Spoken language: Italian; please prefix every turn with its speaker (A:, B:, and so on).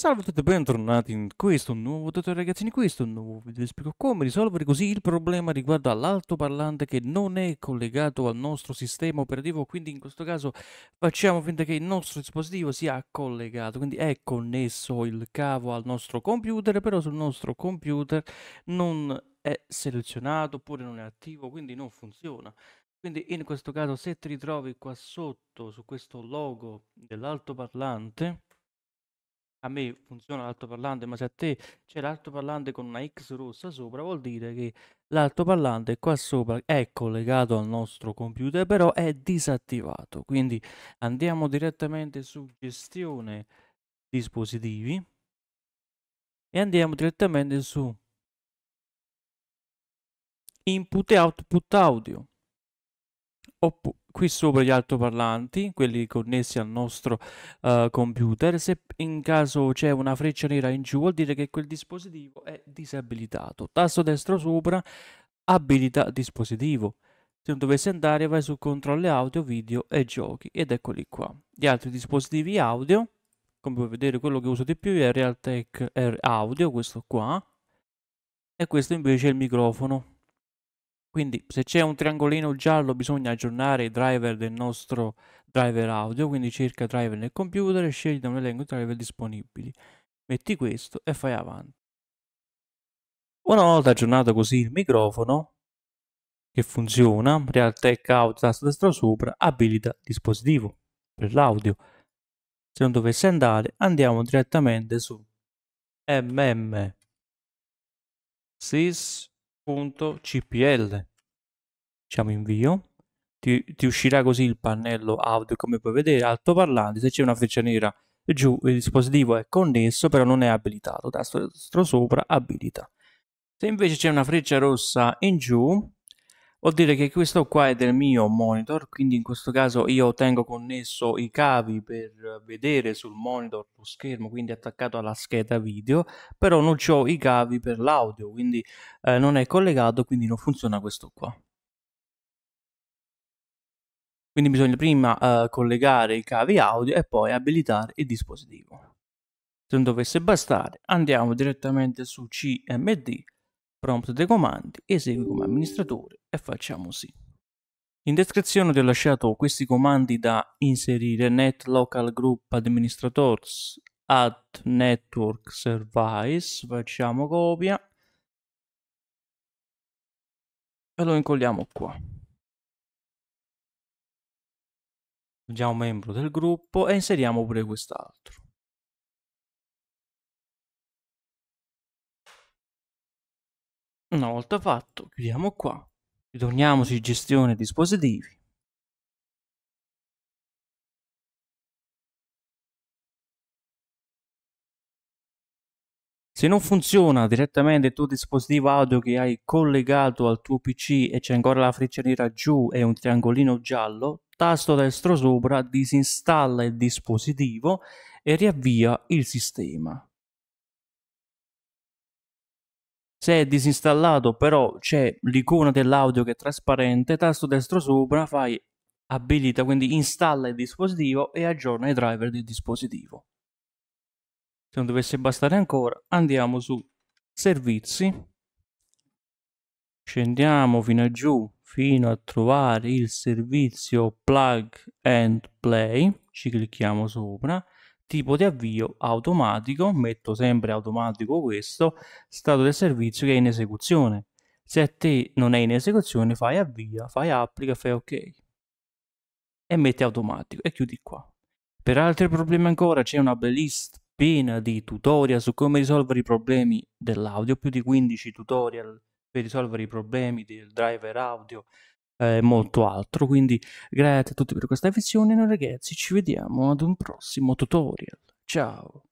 A: Salve a tutti e bentornati in questo nuovo tutorial ragazzi, in questo nuovo video vi spiego come risolvere così il problema riguardo all'altoparlante che non è collegato al nostro sistema operativo, quindi in questo caso facciamo finta che il nostro dispositivo sia collegato, quindi è connesso il cavo al nostro computer, però sul nostro computer non è selezionato oppure non è attivo, quindi non funziona. Quindi in questo caso se ti ritrovi qua sotto su questo logo dell'altoparlante a me funziona l'altoparlante, ma se a te c'è l'altoparlante con una X rossa sopra, vuol dire che l'altoparlante qua sopra è collegato al nostro computer, però è disattivato. Quindi andiamo direttamente su gestione dispositivi e andiamo direttamente su input e output audio. Oppo, qui sopra gli altoparlanti, quelli connessi al nostro uh, computer. Se in caso c'è una freccia nera in giù, vuol dire che quel dispositivo è disabilitato. Tasto destro sopra, abilita dispositivo. Se non dovesse andare, vai su controlli audio, video e giochi. Ed eccoli qua. Gli altri dispositivi audio, come puoi vedere, quello che uso di più è Realtek Air Audio, questo qua. E questo invece è il microfono quindi se c'è un triangolino giallo bisogna aggiornare i driver del nostro driver audio, quindi cerca driver nel computer e scegli da un elenco di driver disponibili. Metti questo e fai avanti. Una volta aggiornato così il microfono, che funziona, Realtek Out tasto destro sopra, abilita dispositivo per l'audio. Se non dovesse andare, andiamo direttamente su mm sys .cpl diciamo invio ti, ti, uscirà così il pannello audio come puoi vedere altoparlante se c'è una freccia nera giù il dispositivo è connesso però non è abilitato tasto sopra abilita se invece c'è una freccia rossa in giù vuol dire che questo qua è del mio monitor, quindi in questo caso io tengo connesso i cavi per vedere sul monitor lo schermo, quindi attaccato alla scheda video, però non ho i cavi per l'audio, quindi eh, non è collegato, quindi non funziona questo qua. Quindi bisogna prima eh, collegare i cavi audio e poi abilitare il dispositivo. Se non dovesse bastare, andiamo direttamente su CMD prompt dei comandi, esegui come amministratore e facciamo sì. In descrizione ti ho lasciato questi comandi da inserire net local group administrators add network service, facciamo copia
B: e lo incolliamo qua. Aggiungiamo membro del gruppo e inseriamo pure quest'altro. Una volta fatto, chiudiamo qua. Ritorniamo su gestione dispositivi.
A: Se non funziona direttamente il tuo dispositivo audio che hai collegato al tuo PC e c'è ancora la freccia nera giù e un triangolino giallo, tasto destro sopra disinstalla il dispositivo e riavvia il sistema. Se è disinstallato però c'è l'icona dell'audio che è trasparente, tasto destro sopra fai abilita, quindi installa il dispositivo e aggiorna i driver del dispositivo. Se non dovesse bastare ancora andiamo su servizi, scendiamo fino a giù fino a trovare il servizio plug and play, ci clicchiamo sopra tipo di avvio automatico, metto sempre automatico questo, stato del servizio che è in esecuzione. Se a te non è in esecuzione fai avvia, fai applica, fai ok e metti automatico e chiudi qua. Per altri problemi ancora c'è una playlist piena di tutorial su come risolvere i problemi dell'audio, più di 15 tutorial per risolvere i problemi del driver audio, eh, molto altro. Quindi grazie a tutti per questa visione, noi ragazzi ci vediamo ad un prossimo tutorial. Ciao!